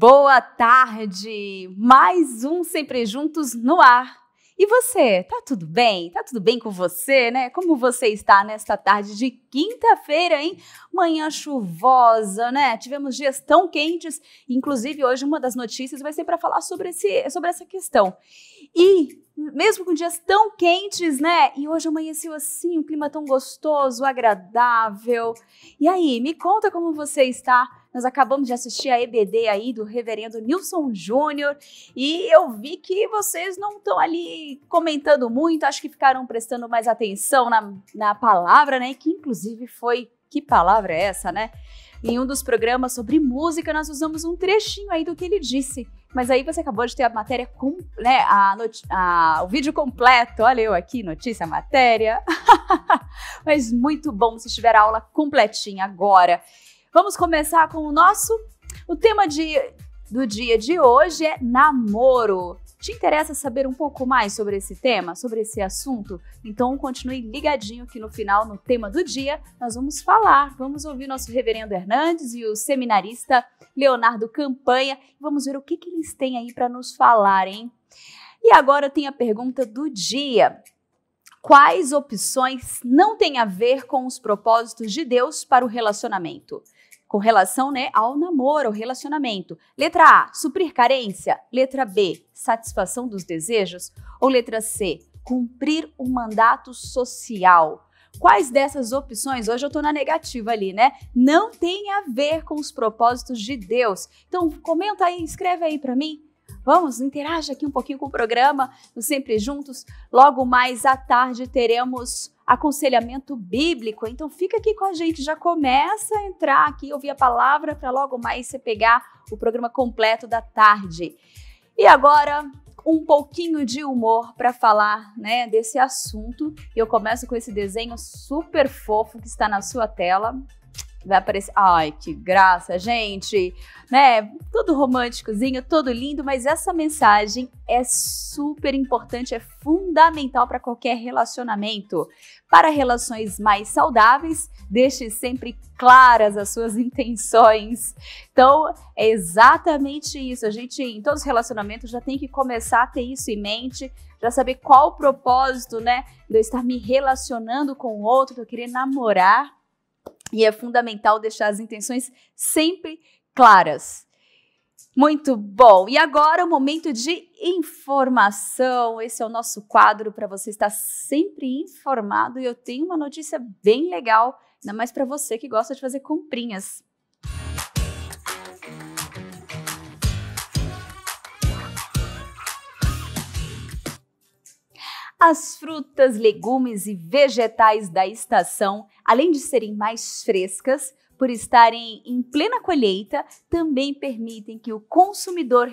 Boa tarde! Mais um Sempre Juntos no ar. E você, tá tudo bem? Tá tudo bem com você, né? Como você está nesta tarde de quinta-feira, hein? Manhã chuvosa, né? Tivemos dias tão quentes. Inclusive, hoje uma das notícias vai ser para falar sobre, esse, sobre essa questão. E mesmo com dias tão quentes, né? E hoje amanheceu assim, um clima tão gostoso, agradável. E aí, me conta como você está. Nós acabamos de assistir a EBD aí do reverendo Nilson Júnior e eu vi que vocês não estão ali comentando muito, acho que ficaram prestando mais atenção na, na palavra, né? Que inclusive foi. Que palavra é essa, né? Em um dos programas sobre música, nós usamos um trechinho aí do que ele disse. Mas aí você acabou de ter a matéria, com, né, a a, o vídeo completo. Olha eu aqui, notícia, matéria. Mas muito bom se tiver a aula completinha agora. Vamos começar com o nosso. O tema de, do dia de hoje é namoro. Te interessa saber um pouco mais sobre esse tema, sobre esse assunto? Então continue ligadinho que no final, no tema do dia, nós vamos falar, vamos ouvir nosso reverendo Hernandes e o seminarista Leonardo Campanha e vamos ver o que, que eles têm aí para nos falar, hein? E agora tem a pergunta do dia. Quais opções não têm a ver com os propósitos de Deus para o relacionamento? com relação né, ao namoro, ao relacionamento. Letra A, suprir carência. Letra B, satisfação dos desejos. Ou letra C, cumprir um mandato social. Quais dessas opções, hoje eu estou na negativa ali, né? Não tem a ver com os propósitos de Deus. Então, comenta aí, escreve aí para mim. Vamos, interaja aqui um pouquinho com o programa, no Sempre Juntos. Logo mais à tarde teremos aconselhamento bíblico. Então fica aqui com a gente, já começa a entrar aqui, ouvir a palavra para logo mais você pegar o programa completo da tarde. E agora, um pouquinho de humor para falar, né, desse assunto. Eu começo com esse desenho super fofo que está na sua tela. Vai aparecer. Ai, que graça, gente! Né? Tudo românticozinho, tudo lindo, mas essa mensagem é super importante, é fundamental para qualquer relacionamento. Para relações mais saudáveis, deixe sempre claras as suas intenções. Então, é exatamente isso. A gente, em todos os relacionamentos, já tem que começar a ter isso em mente, já saber qual o propósito, né, de eu estar me relacionando com o outro, de eu querer namorar e é fundamental deixar as intenções sempre claras. Muito bom. E agora o momento de informação. Esse é o nosso quadro para você estar sempre informado. E eu tenho uma notícia bem legal, ainda mais para você que gosta de fazer comprinhas. As frutas, legumes e vegetais da estação, além de serem mais frescas, por estarem em plena colheita, também permitem que o consumidor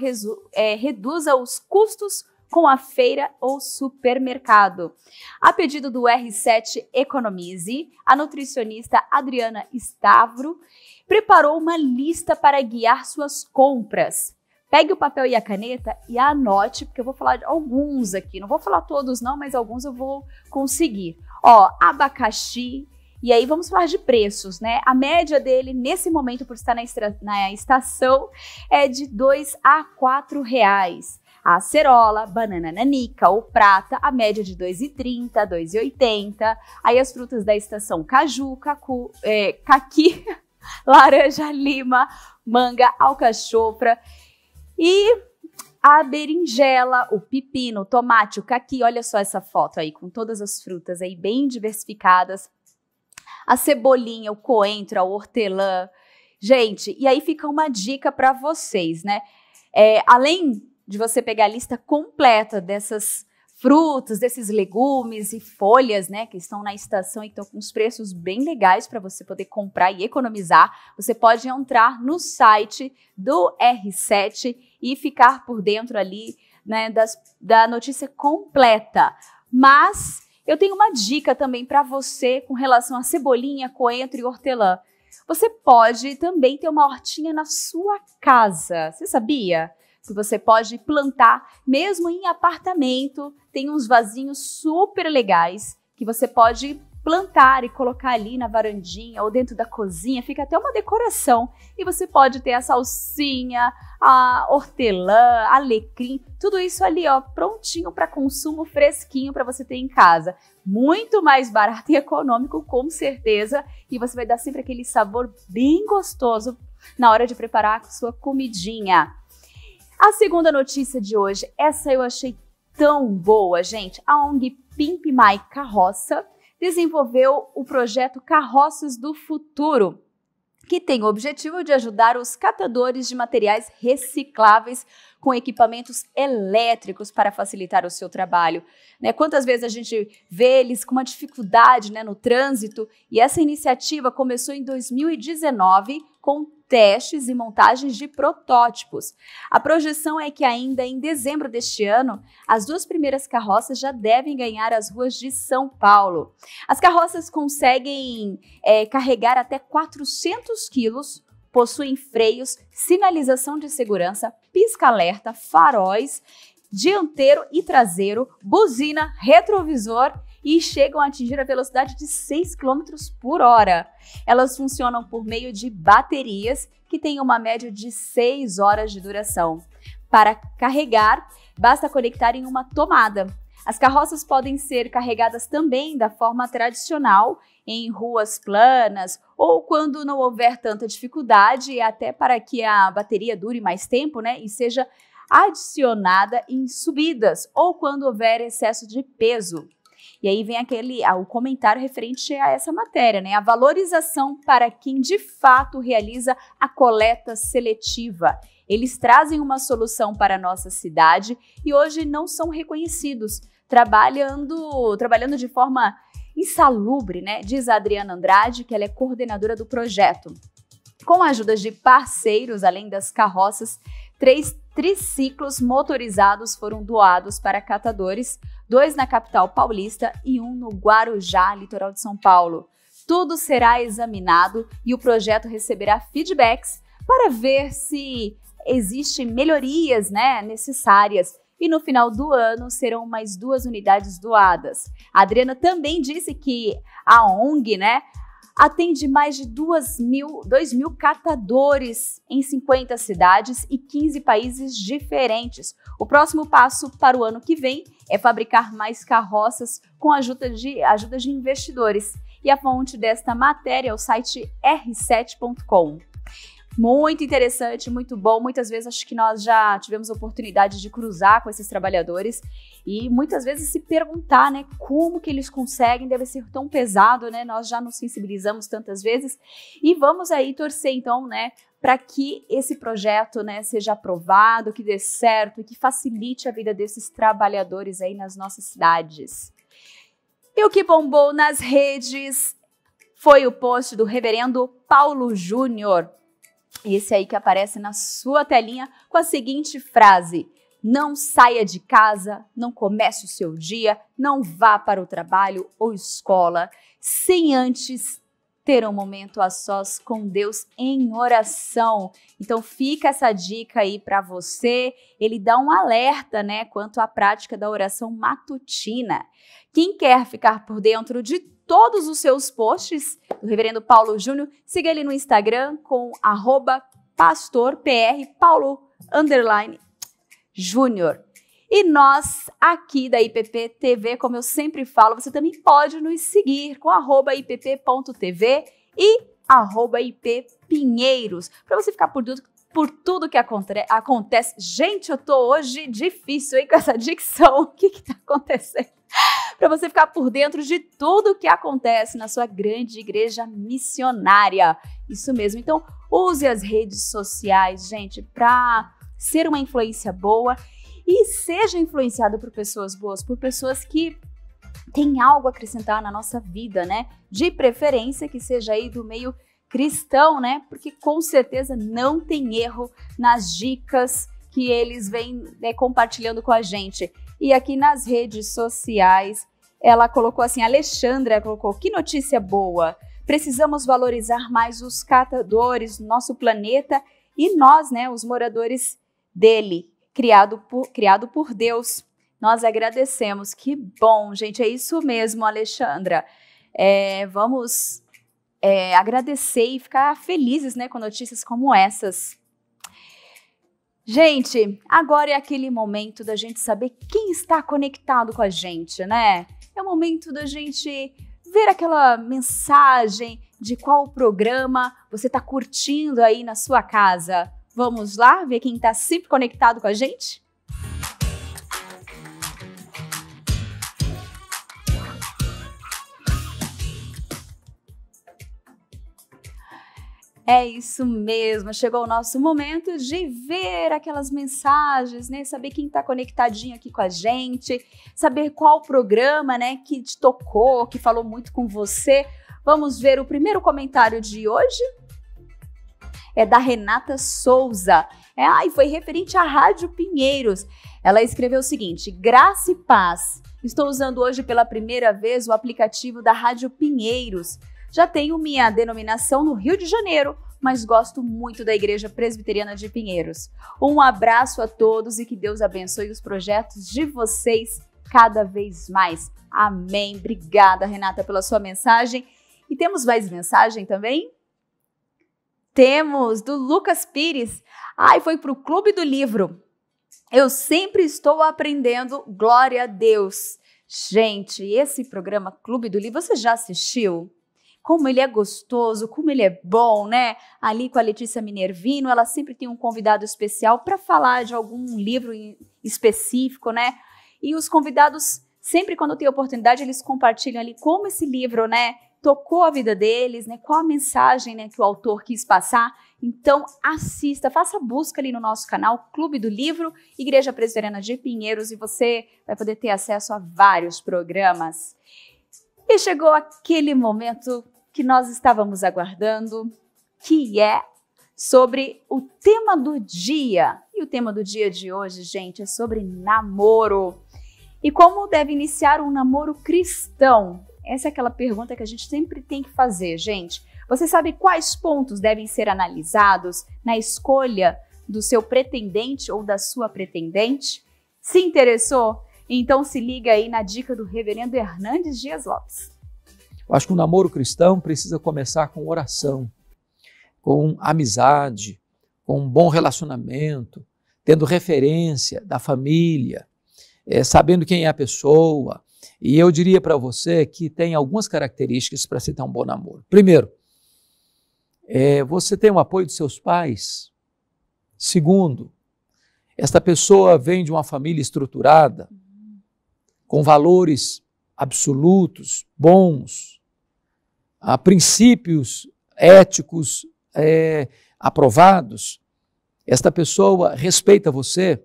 é, reduza os custos com a feira ou supermercado. A pedido do R7 Economize, a nutricionista Adriana Stavro preparou uma lista para guiar suas compras. Pegue o papel e a caneta e anote, porque eu vou falar de alguns aqui. Não vou falar todos, não, mas alguns eu vou conseguir. Ó, abacaxi. E aí vamos falar de preços, né? A média dele nesse momento, por estar na, na estação, é de 2 a 4 reais. A acerola, banana nanica ou prata, a média de 2,30, 2,80. Aí as frutas da estação caju, cacu, é, caqui, laranja lima, manga, alcachofra e a berinjela, o pepino, o tomate, o caqui, olha só essa foto aí com todas as frutas aí bem diversificadas. A cebolinha, o coentro, a hortelã. Gente, e aí fica uma dica para vocês, né? É, além de você pegar a lista completa dessas frutas, desses legumes e folhas, né, que estão na estação e estão com os preços bem legais para você poder comprar e economizar, você pode entrar no site do R7 e ficar por dentro ali né, das, da notícia completa. Mas eu tenho uma dica também para você com relação a cebolinha, coentro e hortelã. Você pode também ter uma hortinha na sua casa. Você sabia? que você pode plantar mesmo em apartamento, tem uns vasinhos super legais que você pode plantar e colocar ali na varandinha ou dentro da cozinha, fica até uma decoração. E você pode ter a salsinha, a hortelã, alecrim, tudo isso ali, ó, prontinho para consumo fresquinho para você ter em casa. Muito mais barato e econômico, com certeza, e você vai dar sempre aquele sabor bem gostoso na hora de preparar a sua comidinha. A segunda notícia de hoje, essa eu achei tão boa, gente. A ONG Pimp My Carroça desenvolveu o projeto Carroças do Futuro, que tem o objetivo de ajudar os catadores de materiais recicláveis com equipamentos elétricos para facilitar o seu trabalho. Né? Quantas vezes a gente vê eles com uma dificuldade né, no trânsito? E essa iniciativa começou em 2019 com testes e montagens de protótipos. A projeção é que ainda em dezembro deste ano, as duas primeiras carroças já devem ganhar as ruas de São Paulo. As carroças conseguem é, carregar até 400 quilos possuem freios, sinalização de segurança, pisca-alerta, faróis, dianteiro e traseiro, buzina, retrovisor e chegam a atingir a velocidade de 6 km por hora. Elas funcionam por meio de baterias que têm uma média de 6 horas de duração. Para carregar, basta conectar em uma tomada. As carroças podem ser carregadas também da forma tradicional, em ruas planas ou quando não houver tanta dificuldade, até para que a bateria dure mais tempo né, e seja adicionada em subidas ou quando houver excesso de peso. E aí vem aquele ah, o comentário referente a essa matéria, né? A valorização para quem de fato realiza a coleta seletiva. Eles trazem uma solução para a nossa cidade e hoje não são reconhecidos, trabalhando, trabalhando de forma insalubre, né? Diz a Adriana Andrade, que ela é coordenadora do projeto. Com a ajuda de parceiros, além das carroças, três triciclos motorizados foram doados para catadores, dois na capital paulista e um no Guarujá, litoral de São Paulo. Tudo será examinado e o projeto receberá feedbacks para ver se existem melhorias né, necessárias. E no final do ano serão mais duas unidades doadas. A Adriana também disse que a ONG, né, atende mais de 2 mil, 2 mil catadores em 50 cidades e 15 países diferentes. O próximo passo para o ano que vem é fabricar mais carroças com ajuda de, ajuda de investidores. E a fonte desta matéria é o site r7.com muito interessante, muito bom. Muitas vezes acho que nós já tivemos a oportunidade de cruzar com esses trabalhadores e muitas vezes se perguntar, né, como que eles conseguem, deve ser tão pesado, né? Nós já nos sensibilizamos tantas vezes e vamos aí torcer então, né, para que esse projeto, né, seja aprovado, que dê certo, e que facilite a vida desses trabalhadores aí nas nossas cidades. E o que bombou nas redes foi o post do reverendo Paulo Júnior, esse aí que aparece na sua telinha com a seguinte frase: Não saia de casa, não comece o seu dia, não vá para o trabalho ou escola sem antes ter um momento a sós com Deus em oração. Então fica essa dica aí para você. Ele dá um alerta, né, quanto à prática da oração matutina. Quem quer ficar por dentro de todos os seus posts do Reverendo Paulo Júnior, siga ele no Instagram com @pastorprpaulo_junior. E nós, aqui da IPP TV, como eu sempre falo, você também pode nos seguir com ipp.tv e @ipp_pinheiros ippinheiros, para você ficar por tudo, por tudo que acontece. Gente, eu tô hoje difícil, hein, com essa dicção. O que que tá acontecendo? para você ficar por dentro de tudo que acontece na sua grande igreja missionária. Isso mesmo. Então, use as redes sociais, gente, para ser uma influência boa e seja influenciado por pessoas boas, por pessoas que têm algo a acrescentar na nossa vida, né? De preferência que seja aí do meio cristão, né? Porque com certeza não tem erro nas dicas que eles vêm né, compartilhando com a gente. E aqui nas redes sociais, ela colocou assim: Alexandra colocou, que notícia boa! Precisamos valorizar mais os catadores, nosso planeta e nós, né, os moradores dele criado por, criado por Deus. Nós agradecemos. Que bom, gente. É isso mesmo, Alexandra. É, vamos é, agradecer e ficar felizes né, com notícias como essas. Gente, agora é aquele momento da gente saber quem está conectado com a gente, né? É o momento da gente ver aquela mensagem de qual programa você está curtindo aí na sua casa. Vamos lá ver quem está sempre conectado com a gente? É isso mesmo, chegou o nosso momento de ver aquelas mensagens, né? Saber quem está conectadinho aqui com a gente, saber qual programa, né, que te tocou, que falou muito com você. Vamos ver o primeiro comentário de hoje é da Renata Souza. É, ai, e foi referente à Rádio Pinheiros. Ela escreveu o seguinte: Graça e paz. Estou usando hoje pela primeira vez o aplicativo da Rádio Pinheiros. Já tenho minha denominação no Rio de Janeiro, mas gosto muito da Igreja Presbiteriana de Pinheiros. Um abraço a todos e que Deus abençoe os projetos de vocês cada vez mais. Amém. Obrigada, Renata, pela sua mensagem. E temos mais mensagem também? Temos do Lucas Pires. Ai, foi para o Clube do Livro. Eu sempre estou aprendendo, glória a Deus. Gente, esse programa Clube do Livro, você já assistiu? Como ele é gostoso, como ele é bom, né? Ali com a Letícia Minervino, ela sempre tem um convidado especial para falar de algum livro específico, né? E os convidados, sempre quando tem oportunidade, eles compartilham ali como esse livro, né? tocou a vida deles, né? Qual a mensagem né, que o autor quis passar? Então assista, faça a busca ali no nosso canal Clube do Livro Igreja Presbiteriana de Pinheiros e você vai poder ter acesso a vários programas. E chegou aquele momento que nós estávamos aguardando, que é sobre o tema do dia. E o tema do dia de hoje, gente, é sobre namoro. E como deve iniciar um namoro cristão? Essa é aquela pergunta que a gente sempre tem que fazer, gente. Você sabe quais pontos devem ser analisados na escolha do seu pretendente ou da sua pretendente? Se interessou? Então se liga aí na dica do reverendo Hernandes Dias Lopes. Eu acho que o namoro cristão precisa começar com oração, com amizade, com um bom relacionamento, tendo referência da família, é, sabendo quem é a pessoa, e eu diria para você que tem algumas características para se ter um bom namoro. Primeiro, é, você tem o apoio dos seus pais. Segundo, esta pessoa vem de uma família estruturada, com valores absolutos, bons, a princípios éticos é, aprovados. Esta pessoa respeita você.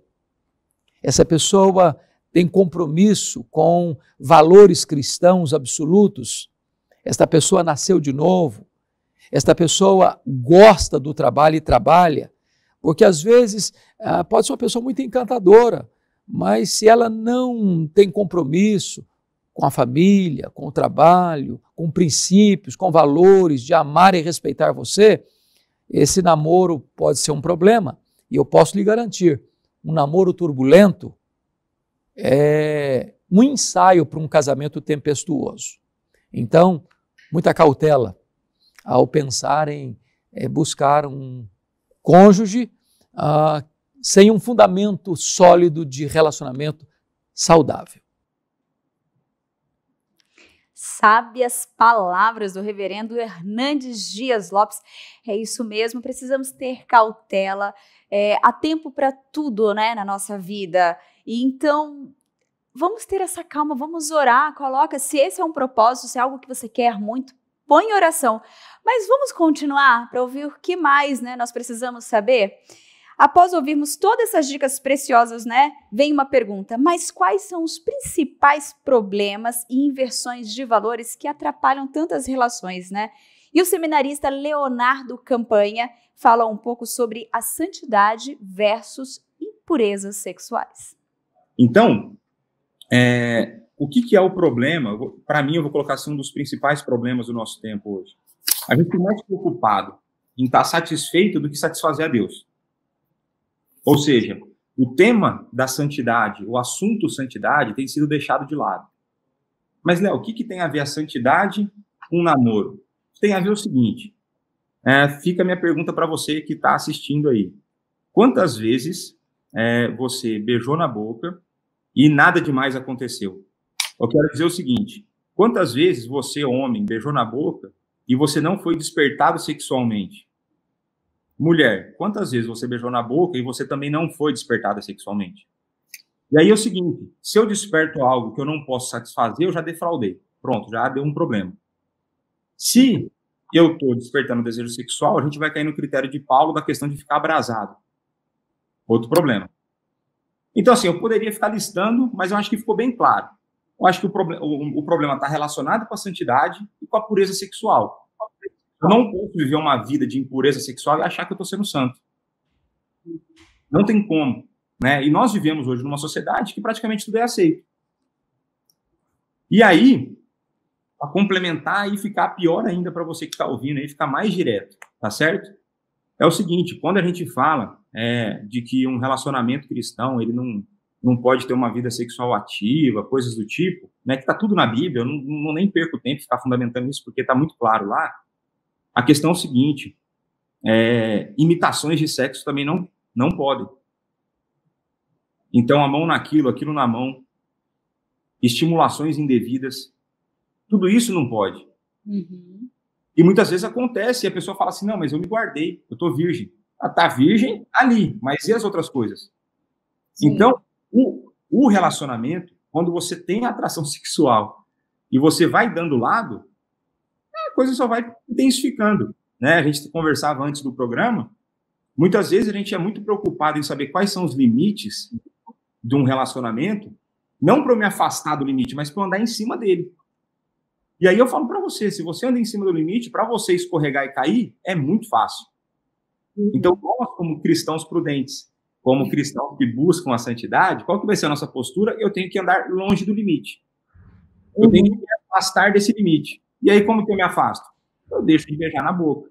Essa pessoa tem compromisso com valores cristãos absolutos, esta pessoa nasceu de novo, esta pessoa gosta do trabalho e trabalha, porque às vezes ah, pode ser uma pessoa muito encantadora, mas se ela não tem compromisso com a família, com o trabalho, com princípios, com valores de amar e respeitar você, esse namoro pode ser um problema. E eu posso lhe garantir: um namoro turbulento é, um ensaio para um casamento tempestuoso. Então, muita cautela ao pensar em é, buscar um cônjuge ah, sem um fundamento sólido de relacionamento saudável. Sábias palavras do reverendo Hernandes Dias Lopes. É isso mesmo, precisamos ter cautela. É, há tempo para tudo né, na nossa vida então, vamos ter essa calma, vamos orar, coloca, se esse é um propósito, se é algo que você quer muito, põe em oração. Mas vamos continuar para ouvir o que mais, né, nós precisamos saber? Após ouvirmos todas essas dicas preciosas, né, vem uma pergunta: mas quais são os principais problemas e inversões de valores que atrapalham tantas relações, né? E o seminarista Leonardo Campanha fala um pouco sobre a santidade versus impurezas sexuais. Então, é, o que, que, é o problema? Para mim, eu vou colocar assim um dos principais problemas do nosso tempo hoje. A gente é mais preocupado em estar tá satisfeito do que satisfazer a Deus. Ou seja, o tema da santidade, o assunto santidade, tem sido deixado de lado. Mas, Léo, o que, que tem a ver a santidade com o namoro? Tem a ver o seguinte: é, fica a minha pergunta para você que está assistindo aí. Quantas vezes é, você beijou na boca e nada demais aconteceu. Eu quero dizer o seguinte: quantas vezes você, homem, beijou na boca e você não foi despertado sexualmente? Mulher, quantas vezes você beijou na boca e você também não foi despertada sexualmente? E aí é o seguinte: se eu desperto algo que eu não posso satisfazer, eu já defraudei. Pronto, já deu um problema. Se eu estou despertando desejo sexual, a gente vai cair no critério de Paulo da questão de ficar abrasado outro problema. Então, assim, eu poderia ficar listando, mas eu acho que ficou bem claro. Eu acho que o, o, o problema está relacionado com a santidade e com a pureza sexual. Eu não posso viver uma vida de impureza sexual e achar que eu estou sendo santo. Não tem como. Né? E nós vivemos hoje numa sociedade que praticamente tudo é aceito. E aí, para complementar e ficar pior ainda para você que está ouvindo aí, ficar mais direto, tá certo? é o seguinte, quando a gente fala é, de que um relacionamento cristão, ele não, não pode ter uma vida sexual ativa, coisas do tipo, né, que está tudo na Bíblia, eu não, não nem perco tempo ficar fundamentando isso, porque está muito claro lá, a questão é o seguinte, é, imitações de sexo também não, não podem. Então, a mão naquilo, aquilo na mão, estimulações indevidas, tudo isso não pode. Uhum. E muitas vezes acontece e a pessoa fala assim: não, mas eu me guardei, eu tô virgem. Ah, tá virgem ali, mas e as outras coisas? Sim. Então, o, o relacionamento, quando você tem atração sexual e você vai dando lado, a coisa só vai intensificando. Né? A gente conversava antes do programa, muitas vezes a gente é muito preocupado em saber quais são os limites de um relacionamento, não para eu me afastar do limite, mas para eu andar em cima dele. E aí eu falo para você, se você anda em cima do limite, para você escorregar e cair, é muito fácil. Uhum. Então, nós, como cristãos prudentes, como cristãos que buscam a santidade, qual que vai ser a nossa postura? Eu tenho que andar longe do limite. Eu tenho uhum. que me afastar desse limite. E aí, como que eu me afasto? Eu deixo de beijar na boca.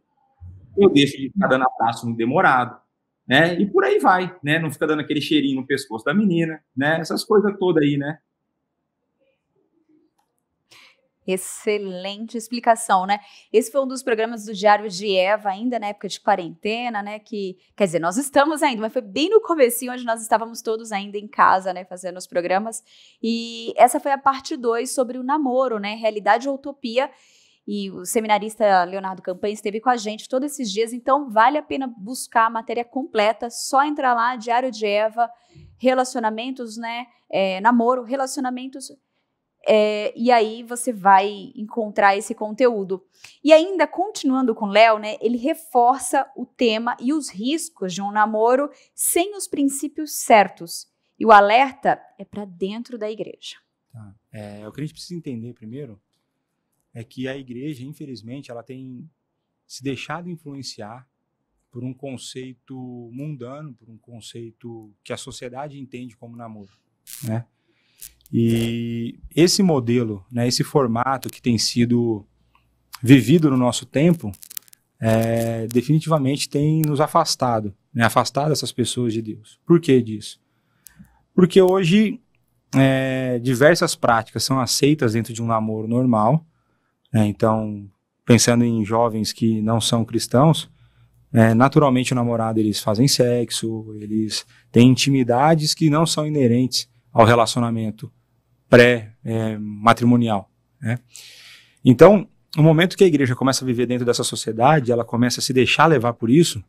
Eu deixo de ficar dando abraço no demorado. Né? E por aí vai, né? Não fica dando aquele cheirinho no pescoço da menina, né? Essas coisas todas aí, né? Excelente explicação, né? Esse foi um dos programas do Diário de Eva, ainda na época de quarentena, né? Que, quer dizer, nós estamos ainda, mas foi bem no comecinho, onde nós estávamos todos ainda em casa, né? Fazendo os programas. E essa foi a parte 2 sobre o namoro, né? Realidade ou utopia. E o seminarista Leonardo Campanha esteve com a gente todos esses dias, então vale a pena buscar a matéria completa, só entrar lá, Diário de Eva, relacionamentos, né? É, namoro, relacionamentos é, e aí você vai encontrar esse conteúdo. E ainda continuando com Léo, né, ele reforça o tema e os riscos de um namoro sem os princípios certos. E o alerta é para dentro da igreja. Tá. é, o que a gente precisa entender primeiro é que a igreja, infelizmente, ela tem se deixado influenciar por um conceito mundano, por um conceito que a sociedade entende como namoro, né? E esse modelo, né, esse formato que tem sido vivido no nosso tempo, é, definitivamente tem nos afastado, né, afastado essas pessoas de Deus. Por que disso? Porque hoje é, diversas práticas são aceitas dentro de um namoro normal. Né, então, pensando em jovens que não são cristãos, é, naturalmente o namorado eles fazem sexo, eles têm intimidades que não são inerentes ao relacionamento pré-matrimonial. É, né? Então, no momento que a igreja começa a viver dentro dessa sociedade, ela começa a se deixar levar por isso.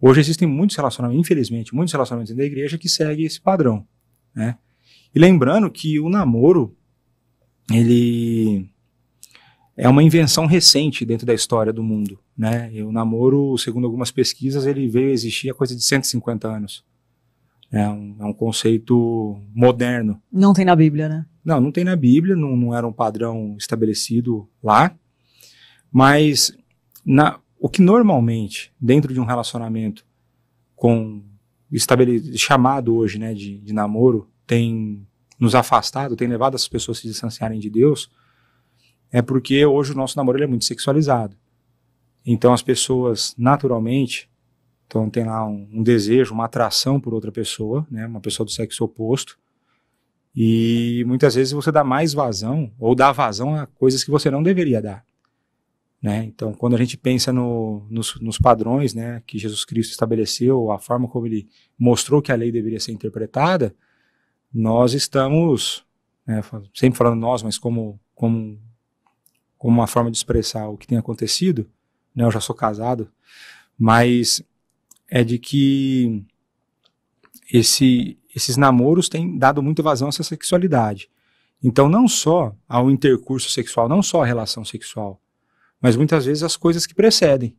Hoje existem muitos relacionamentos, infelizmente, muitos relacionamentos dentro da igreja que seguem esse padrão. Né? E lembrando que o namoro, ele é uma invenção recente dentro da história do mundo. Né? E o namoro, segundo algumas pesquisas, ele veio a existir há coisa de 150 anos. É um, é um, conceito moderno. Não tem na Bíblia, né? Não, não tem na Bíblia, não, não era um padrão estabelecido lá. Mas na, o que normalmente, dentro de um relacionamento com chamado hoje né, de, de namoro, tem nos afastado, tem levado as pessoas a se distanciarem de Deus, é porque hoje o nosso namoro é muito sexualizado. Então as pessoas, naturalmente, então tem lá um, um, desejo, uma atração por outra pessoa, né? Uma pessoa do sexo oposto. E muitas vezes você dá mais vazão ou dá vazão a coisas que você não deveria dar, né? Então quando a gente pensa no, nos, nos padrões, né, que Jesus Cristo estabeleceu, a forma como ele mostrou que a lei deveria ser interpretada, nós estamos, né, sempre falando nós, mas como como como uma forma de expressar o que tem acontecido, né? Eu já sou casado, mas é de que esse, esses namoros têm dado muita vazão a essa sexualidade. Então, não só ao intercurso sexual, não só à relação sexual, mas muitas vezes as coisas que precedem.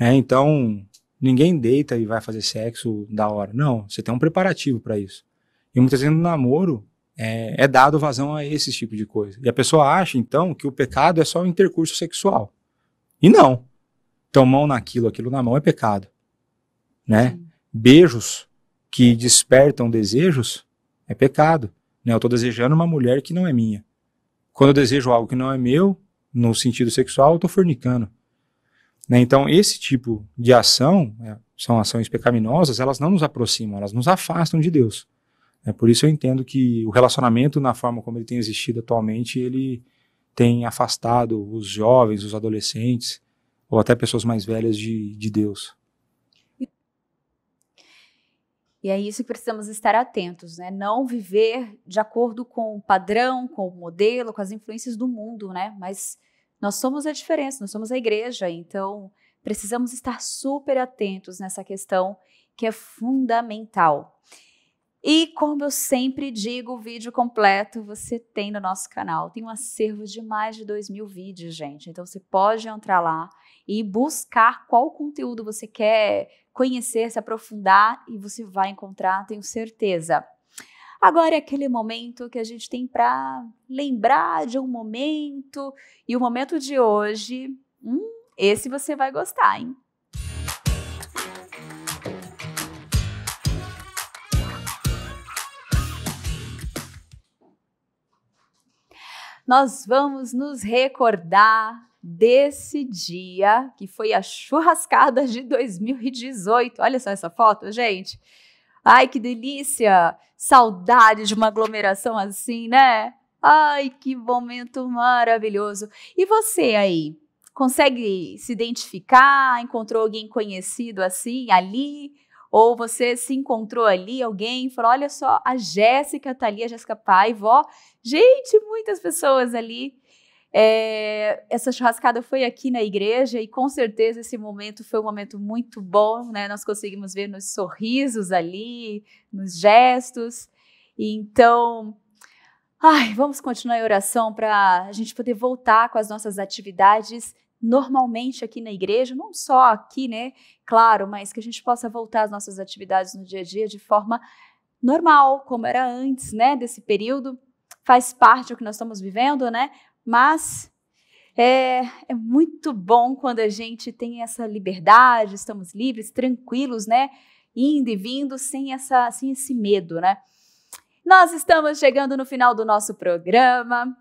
É, então, ninguém deita e vai fazer sexo da hora. Não, você tem um preparativo para isso. E muitas vezes no namoro é, é, dado vazão a esse tipo de coisa. E a pessoa acha, então, que o pecado é só o intercurso sexual. E não. Então, mão naquilo, aquilo na mão é pecado né? Sim. Beijos que despertam desejos é pecado, né? Eu estou desejando uma mulher que não é minha. Quando eu desejo algo que não é meu, no sentido sexual, eu estou fornicando. Né? Então, esse tipo de ação, é, são ações pecaminosas, elas não nos aproximam, elas nos afastam de Deus. É por isso eu entendo que o relacionamento, na forma como ele tem existido atualmente, ele tem afastado os jovens, os adolescentes, ou até pessoas mais velhas de, de Deus. E é isso que precisamos estar atentos, né? Não viver de acordo com o padrão, com o modelo, com as influências do mundo, né? Mas nós somos a diferença, nós somos a igreja, então precisamos estar super atentos nessa questão que é fundamental. E como eu sempre digo, o vídeo completo você tem no nosso canal. Tem um acervo de mais de 2 mil vídeos, gente. Então você pode entrar lá e buscar qual conteúdo você quer conhecer, se aprofundar e você vai encontrar, tenho certeza. Agora é aquele momento que a gente tem para lembrar de um momento e o momento de hoje, hum, esse você vai gostar, hein? Nós vamos nos recordar desse dia, que foi a churrascada de 2018. Olha só essa foto, gente. Ai, que delícia! Saudade de uma aglomeração assim, né? Ai, que momento maravilhoso. E você aí? Consegue se identificar? Encontrou alguém conhecido assim ali? Ou você se encontrou ali, alguém falou: olha só, a Jéssica tá ali, a Jéssica Paiva, vó. Gente, muitas pessoas ali é, essa churrascada foi aqui na igreja e com certeza esse momento foi um momento muito bom, né? Nós conseguimos ver nos sorrisos ali, nos gestos. então, ai, vamos continuar em oração para a gente poder voltar com as nossas atividades normalmente aqui na igreja, não só aqui, né? Claro, mas que a gente possa voltar às nossas atividades no dia a dia de forma normal, como era antes, né? Desse período faz parte do que nós estamos vivendo, né? Mas é, é, muito bom quando a gente tem essa liberdade, estamos livres, tranquilos, né? Indo e vindo sem, essa, sem esse medo, né? Nós estamos chegando no final do nosso programa.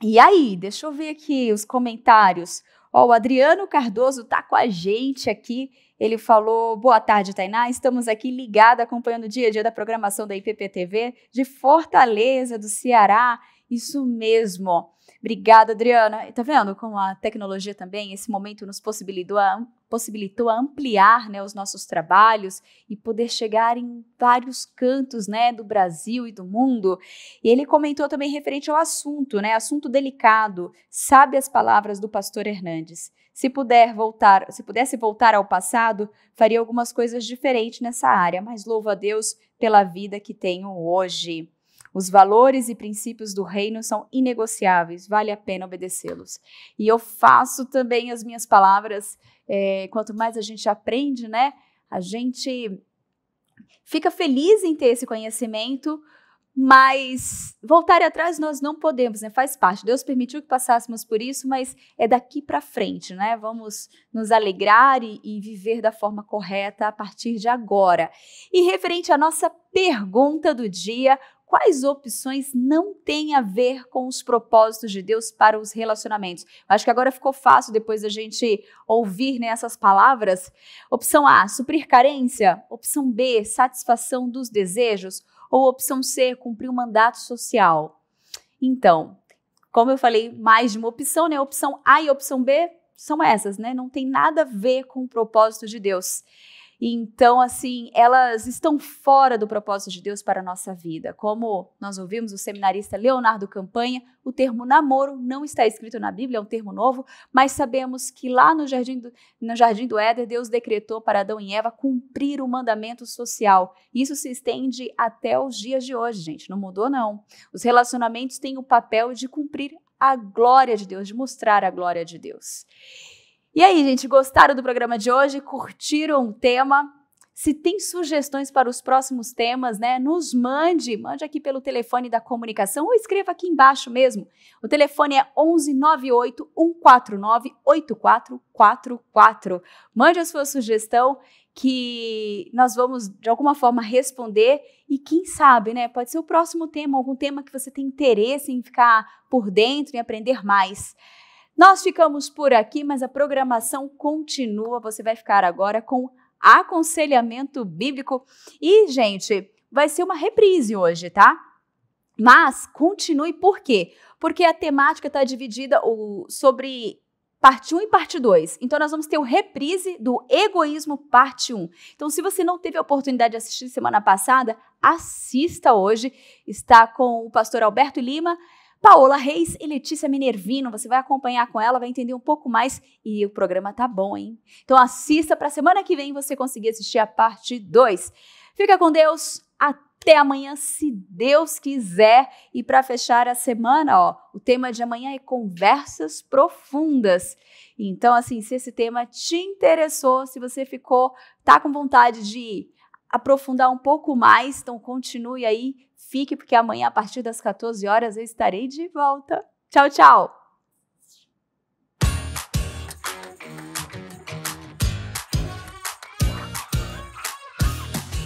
E aí, deixa eu ver aqui os comentários. Ó, o Adriano Cardoso tá com a gente aqui. Ele falou: Boa tarde, Tainá. Estamos aqui ligada, acompanhando o dia a dia da programação da IPPTV de Fortaleza, do Ceará. Isso mesmo. Obrigada, Adriana. E tá vendo como a tecnologia também, esse momento nos possibilitou, possibilitou ampliar né, os nossos trabalhos e poder chegar em vários cantos né, do Brasil e do mundo. E ele comentou também referente ao assunto, né, assunto delicado. Sabe as palavras do pastor Hernandes. Se puder voltar, se pudesse voltar ao passado, faria algumas coisas diferentes nessa área, mas louvo a Deus pela vida que tenho hoje. Os valores e princípios do reino são inegociáveis, vale a pena obedecê-los. E eu faço também as minhas palavras, é, quanto mais a gente aprende, né? A gente fica feliz em ter esse conhecimento, mas voltar atrás nós não podemos, né? Faz parte. Deus permitiu que passássemos por isso, mas é daqui para frente, né? Vamos nos alegrar e, e, viver da forma correta a partir de agora. E referente à nossa pergunta do dia, quais opções não têm a ver com os propósitos de Deus para os relacionamentos? Acho que agora ficou fácil depois da gente ouvir né, essas palavras. Opção A, suprir carência. Opção B, satisfação dos desejos. Ou opção C, cumprir o um mandato social. Então, como eu falei, mais de uma opção, né? Opção A e opção B são essas, né? Não tem nada a ver com o propósito de Deus. Então, assim, elas estão fora do propósito de Deus para a nossa vida. Como nós ouvimos o seminarista Leonardo Campanha, o termo namoro não está escrito na Bíblia, é um termo novo, mas sabemos que lá no jardim do, no jardim do Éder, Deus decretou para Adão e Eva cumprir o mandamento social. Isso se estende até os dias de hoje, gente, não mudou não. Os relacionamentos têm o papel de cumprir a glória de Deus, de mostrar a glória de Deus. E aí, gente, gostaram do programa de hoje? Curtiram o tema? Se tem sugestões para os próximos temas, né, nos mande, mande aqui pelo telefone da comunicação ou escreva aqui embaixo mesmo. O telefone é 11 98 149 8444. Mande a sua sugestão que nós vamos de alguma forma responder e quem sabe, né, pode ser o próximo tema, algum tema que você tem interesse em ficar por dentro e aprender mais. Nós ficamos por aqui, mas a programação continua. Você vai ficar agora com aconselhamento bíblico. E, gente, vai ser uma reprise hoje, tá? Mas continue por quê? Porque a temática está dividida o, sobre parte 1 e parte 2. Então, nós vamos ter o reprise do egoísmo, parte 1. Então, se você não teve a oportunidade de assistir semana passada, assista hoje. Está com o pastor Alberto Lima Paola Reis e Letícia Minervino. Você vai acompanhar com ela, vai entender um pouco mais e o programa tá bom, hein? Então assista para semana que vem você conseguir assistir a parte 2. Fica com Deus, até amanhã se Deus quiser. E para fechar a semana, ó, o tema de amanhã é conversas profundas. Então assim, se esse tema te interessou, se você ficou tá com vontade de aprofundar um pouco mais, então continue aí fique, porque amanhã, a partir das 14 horas, eu estarei de volta. Tchau, tchau!